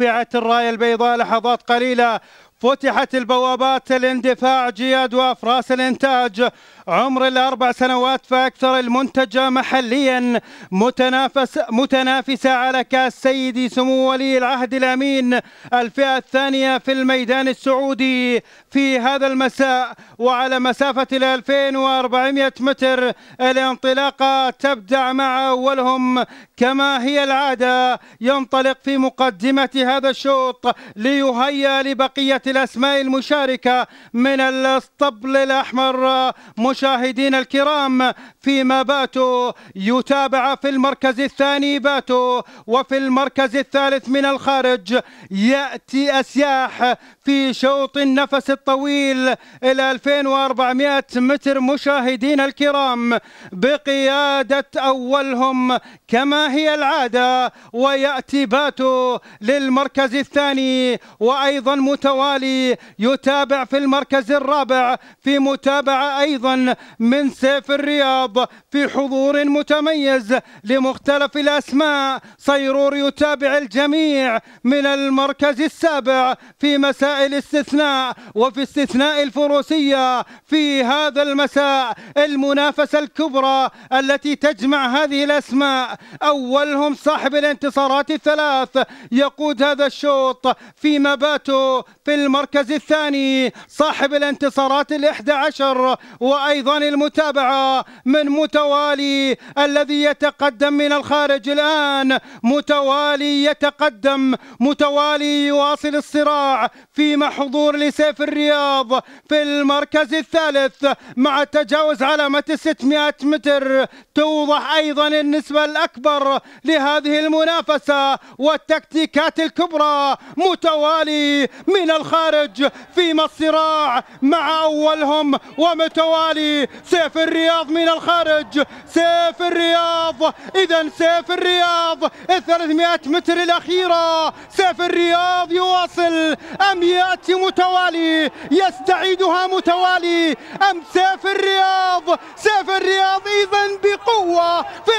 رفعت الراية البيضاء لحظات قليلة فتحت البوابات الاندفاع جياد وافراس الانتاج عمر الاربع سنوات فاكثر المنتج محليا متنافس متنافسه على كاس سيدي سمو ولي العهد الامين الفئه الثانيه في الميدان السعودي في هذا المساء وعلى مسافه ال 2400 متر الانطلاقه تبدع مع اولهم كما هي العاده ينطلق في مقدمه هذا الشوط ليهيأ لبقيه الأسماء المشاركة من الاسطبل الأحمر مشاهدينا الكرام فيما باتوا يتابع في المركز الثاني باتوا وفي المركز الثالث من الخارج يأتي أسياح في شوط النفس الطويل إلى 2400 متر مشاهدينا الكرام بقيادة أولهم كما هي العادة ويأتي باتوا للمركز الثاني وأيضا متوالي الهلالي يتابع في المركز الرابع في متابعة أيضا من سيف الرياض في حضور متميز لمختلف الأسماء صيرور يتابع الجميع من المركز السابع في مساء الاستثناء وفي استثناء الفروسية في هذا المساء المنافسة الكبرى التي تجمع هذه الأسماء أولهم صاحب الانتصارات الثلاث يقود هذا الشوط في مباته في المركز المركز الثاني صاحب الانتصارات الإحدى عشر وأيضا المتابعة من متوالي الذي يتقدم من الخارج الآن متوالي يتقدم متوالي يواصل الصراع فيما حضور لسيف الرياض في المركز الثالث مع تجاوز علامة 600 متر توضح أيضا النسبة الأكبر لهذه المنافسة والتكتيكات الكبرى متوالي من الخارج الخارج في الصراع مع أولهم ومتوالي سيف الرياض من الخارج سيف الرياض إذا سيف الرياض ال 300 متر الأخيرة سيف الرياض يواصل أم يأتي متوالي يستعيدها متوالي أم سيف الرياض سيف الرياض إذا بقوة في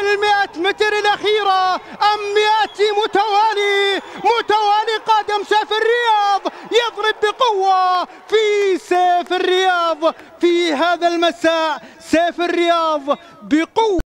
100 متر الأخيرة أم يأتي متوالي متوالي قادم سيف الرياض في سيف الرياض في هذا المساء سيف الرياض بقوة